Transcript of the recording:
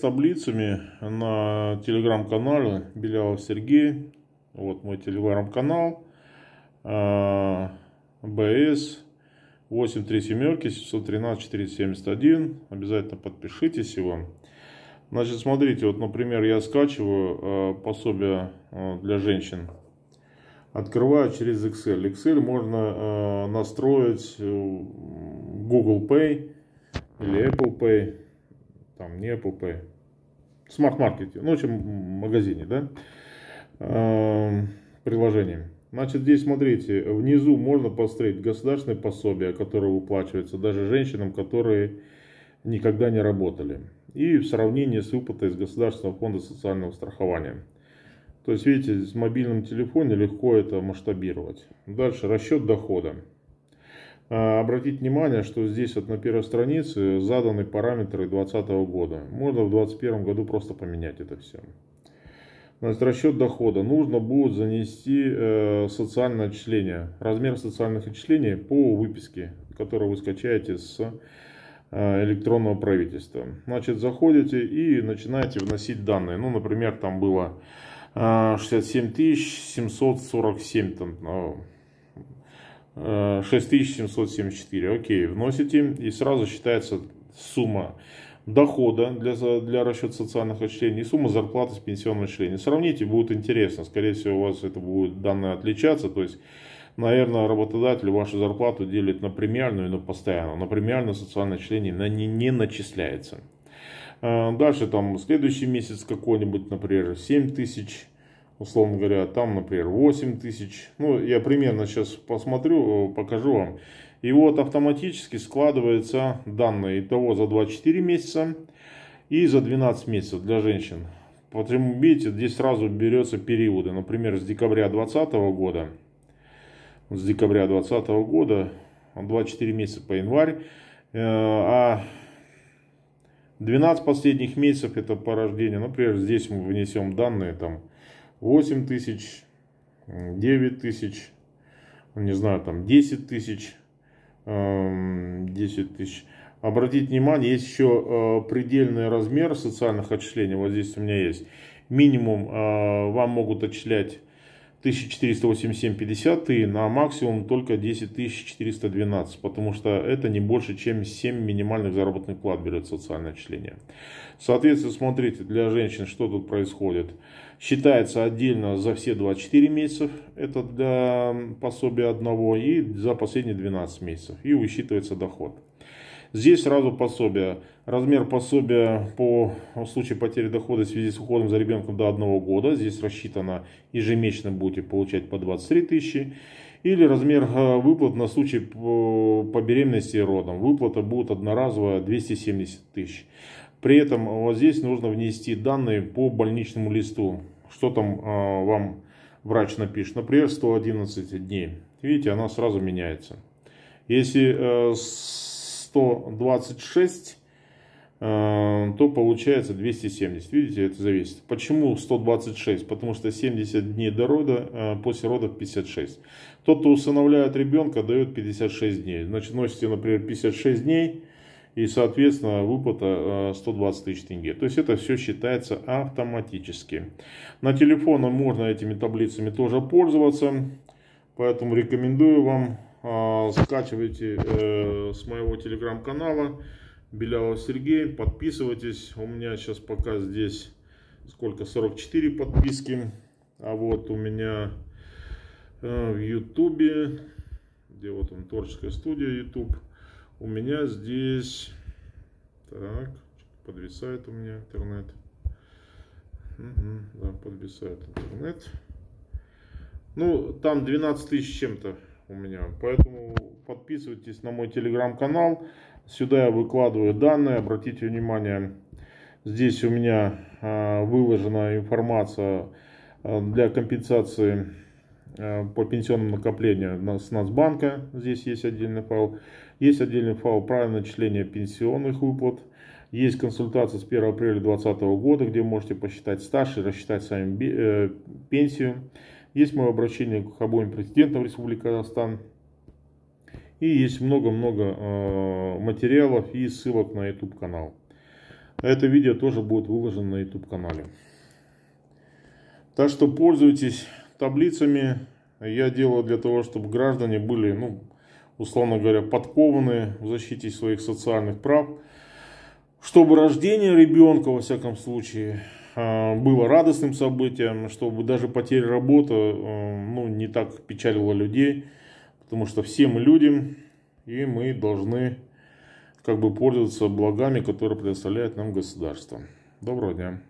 таблицами на телеграм-канале Беляов Сергей. Вот мой телеграм-канал. А, БС 83 семерки 713 471. Обязательно подпишитесь его. Значит, смотрите, вот, например, я скачиваю а, пособие а, для женщин. Открываю через Excel. Excel можно настроить э, Google Pay или Apple Pay там не Apple Pay, в смарт-маркете, ну, в общем, в магазине, да, э, эм, приложении. Значит, здесь смотрите, внизу можно посмотреть государственные пособия, которые выплачиваются даже женщинам, которые никогда не работали. И в сравнении с выплатой из Государственного фонда социального страхования. То есть, видите, с мобильным телефоне легко это масштабировать. Дальше расчет дохода. А, Обратить внимание, что здесь вот на первой странице заданы параметры 2020 года. Можно в 2021 году просто поменять это все. Значит, расчет дохода. Нужно будет занести э, социальное отчисление. Размер социальных отчислений по выписке, которую вы скачаете с э, электронного правительства. Значит, заходите и начинаете вносить данные. Ну, например, там было э, 67 747 там, э, 6774, э, окей, вносите и сразу считается сумма дохода для, для расчета социальных отчислений и сумма зарплаты с пенсионного отчисления. Сравните, будет интересно, скорее всего у вас это будет данные отличаться, то есть наверное, работодатель вашу зарплату делит на премиальную и на постоянную. На премиальное социальное отчисление на не, не начисляется. Э, дальше там следующий месяц какой-нибудь, например, 7 тысяч условно говоря, там, например, 8 тысяч. Ну, я примерно сейчас посмотрю, э, покажу вам. И вот автоматически складываются данные того за 24 месяца и за 12 месяцев для женщин. Поэтому, видите, здесь сразу берется периоды. Например, с декабря 2020 года, с декабря 2020 года, 24 месяца по январь, э, а 12 последних месяцев это порождение. Например, здесь мы внесем данные там 8 тысяч, 9 тысяч, ну, не знаю, там 10 тысяч, 10 эм, тысяч. Обратите внимание, есть еще э, предельный размер социальных отчислений, вот здесь у меня есть. Минимум э, вам могут отчислять 1487.50 и на максимум только 10412, потому что это не больше, чем 7 минимальных заработных плат берет социальное отчисление. Соответственно, смотрите, для женщин что тут происходит. Считается отдельно за все 24 месяцев, это для пособия одного, и за последние 12 месяцев, и высчитывается доход. Здесь сразу пособие. Размер пособия по случаю потери дохода в связи с уходом за ребенком до одного года. Здесь рассчитано ежемесячно будете получать по 23 тысячи. Или размер э, выплат на случай э, по беременности и родам. Выплата будет одноразовая 270 тысяч. При этом вот здесь нужно внести данные по больничному листу. Что там э, вам врач напишет. Например, 111 дней. Видите, она сразу меняется. Если э, с 126, э, то получается 270. Видите, это зависит. Почему 126? Потому что 70 дней до рода, э, после родов 56. Тот, кто усыновляет ребенка, дает 56 дней. Значит, носите, например, 56 дней и, соответственно, выплата 120 э, тысяч тенге. То есть это все считается автоматически. На телефоне можно этими таблицами тоже пользоваться. Поэтому рекомендую вам а, скачивайте э, с моего телеграм-канала Белявов Сергей. Подписывайтесь. У меня сейчас пока здесь сколько? 44 подписки. А вот у меня э, в Ютубе, где вот он, творческая студия Ютуб, у меня здесь, так, подвисает у меня интернет. Угу, да, подвисает интернет. Ну, там 12 тысяч чем-то у меня. Поэтому подписывайтесь на мой телеграм-канал. Сюда я выкладываю данные. Обратите внимание, здесь у меня э, выложена информация а, для компенсации а, по пенсионному накоплению с Нацбанка. Здесь есть отдельный файл. Есть отдельный файл правильное начисления пенсионных выплат. Есть консультация с 1 апреля 2020 года, где можете посчитать стаж и рассчитать сами э, пенсию. Есть мое обращение к обоим президентам Республики Казахстан. И есть много-много э, материалов и ссылок на YouTube канал. Это видео тоже будет выложено на YouTube канале. Так что пользуйтесь таблицами. Я делаю для того, чтобы граждане были, ну, условно говоря, подкованы в защите своих социальных прав. Чтобы рождение ребенка, во всяком случае, а, было радостным событием, чтобы даже потеря работы а, ну, не так печалила людей, потому что все мы люди, и мы должны как бы пользоваться благами, которые предоставляет нам государство. Доброго дня!